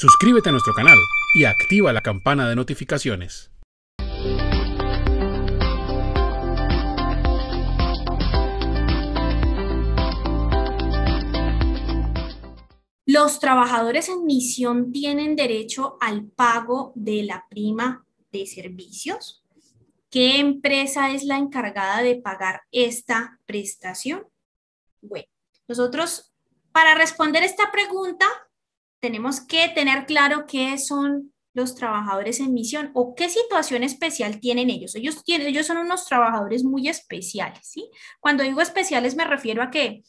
Suscríbete a nuestro canal y activa la campana de notificaciones. Los trabajadores en misión tienen derecho al pago de la prima de servicios. ¿Qué empresa es la encargada de pagar esta prestación? Bueno, nosotros para responder esta pregunta tenemos que tener claro qué son los trabajadores en misión o qué situación especial tienen ellos. Ellos, tienen, ellos son unos trabajadores muy especiales, ¿sí? Cuando digo especiales me refiero a que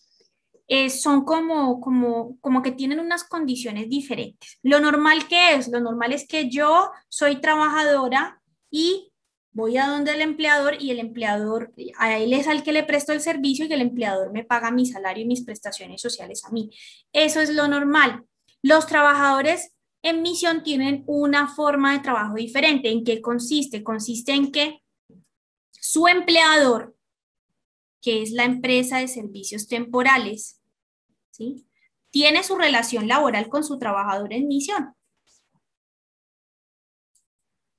eh, son como, como, como que tienen unas condiciones diferentes. Lo normal que es, lo normal es que yo soy trabajadora y voy a donde el empleador y el empleador, ahí él es al que le presto el servicio y el empleador me paga mi salario y mis prestaciones sociales a mí. Eso es lo normal. Los trabajadores en misión tienen una forma de trabajo diferente. ¿En qué consiste? Consiste en que su empleador, que es la empresa de servicios temporales, ¿sí? tiene su relación laboral con su trabajador en misión.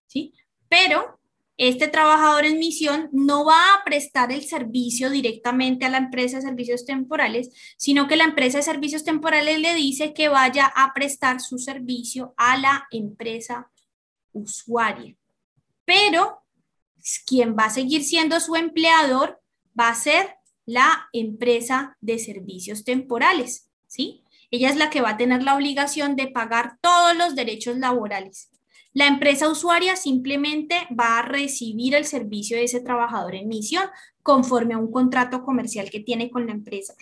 ¿Sí? Pero este trabajador en misión no va a prestar el servicio directamente a la empresa de servicios temporales, sino que la empresa de servicios temporales le dice que vaya a prestar su servicio a la empresa usuaria. Pero quien va a seguir siendo su empleador va a ser la empresa de servicios temporales, ¿sí? Ella es la que va a tener la obligación de pagar todos los derechos laborales. La empresa usuaria simplemente va a recibir el servicio de ese trabajador en misión conforme a un contrato comercial que tiene con la empresa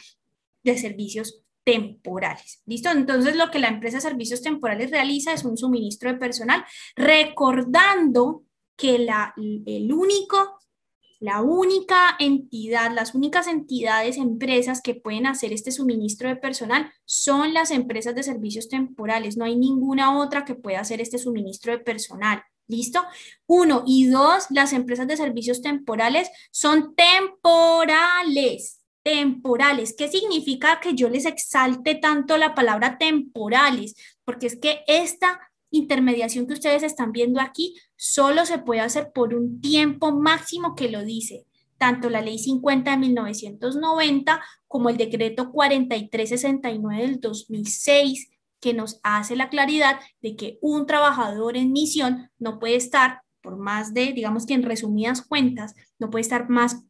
de servicios temporales. ¿Listo? Entonces, lo que la empresa de servicios temporales realiza es un suministro de personal, recordando que la, el único la única entidad, las únicas entidades, empresas que pueden hacer este suministro de personal son las empresas de servicios temporales. No hay ninguna otra que pueda hacer este suministro de personal. ¿Listo? Uno. Y dos, las empresas de servicios temporales son temporales. Temporales. ¿Qué significa que yo les exalte tanto la palabra temporales? Porque es que esta intermediación que ustedes están viendo aquí solo se puede hacer por un tiempo máximo que lo dice tanto la ley 50 de 1990 como el decreto 4369 del 2006 que nos hace la claridad de que un trabajador en misión no puede estar por más de, digamos que en resumidas cuentas, no puede estar más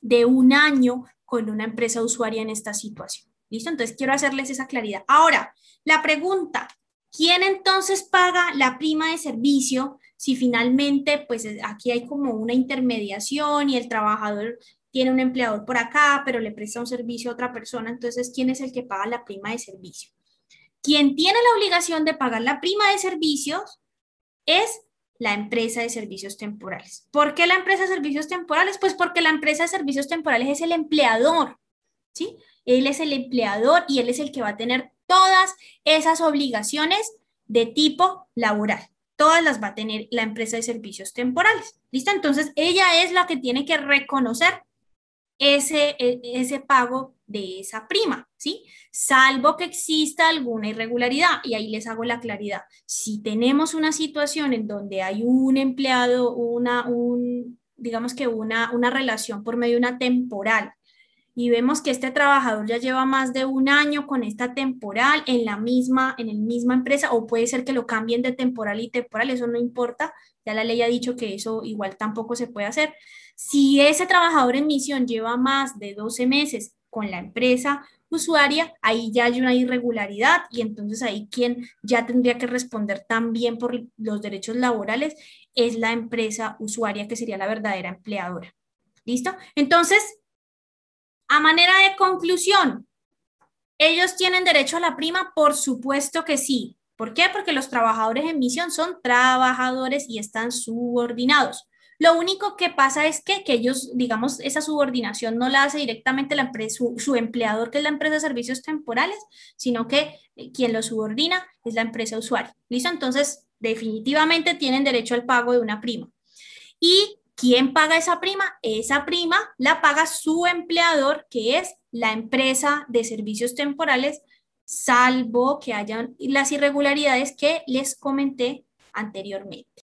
de un año con una empresa usuaria en esta situación. ¿Listo? Entonces quiero hacerles esa claridad. Ahora, la pregunta, ¿Quién entonces paga la prima de servicio si finalmente, pues aquí hay como una intermediación y el trabajador tiene un empleador por acá, pero le presta un servicio a otra persona? Entonces, ¿quién es el que paga la prima de servicio? Quien tiene la obligación de pagar la prima de servicios es la empresa de servicios temporales. ¿Por qué la empresa de servicios temporales? Pues porque la empresa de servicios temporales es el empleador, ¿sí? Él es el empleador y él es el que va a tener todas esas obligaciones de tipo laboral. Todas las va a tener la empresa de servicios temporales. ¿Listo? Entonces, ella es la que tiene que reconocer ese, e, ese pago de esa prima, ¿sí? Salvo que exista alguna irregularidad, y ahí les hago la claridad. Si tenemos una situación en donde hay un empleado, una, un, digamos que una, una relación por medio de una temporal, y vemos que este trabajador ya lleva más de un año con esta temporal en la misma, en la misma empresa, o puede ser que lo cambien de temporal y temporal, eso no importa, ya la ley ha dicho que eso igual tampoco se puede hacer. Si ese trabajador en misión lleva más de 12 meses con la empresa usuaria, ahí ya hay una irregularidad y entonces ahí quien ya tendría que responder también por los derechos laborales es la empresa usuaria, que sería la verdadera empleadora. ¿Listo? Entonces, a manera de conclusión, ¿ellos tienen derecho a la prima? Por supuesto que sí. ¿Por qué? Porque los trabajadores en misión son trabajadores y están subordinados. Lo único que pasa es que, ellos, digamos, esa subordinación no la hace directamente la su, su, empleador, que es la empresa de servicios temporales, sino que eh, quien lo subordina es la empresa usuaria. ¿Listo? Entonces, definitivamente tienen derecho al pago de una prima. Y ¿Quién paga esa prima? Esa prima la paga su empleador, que es la empresa de servicios temporales, salvo que hayan las irregularidades que les comenté anteriormente.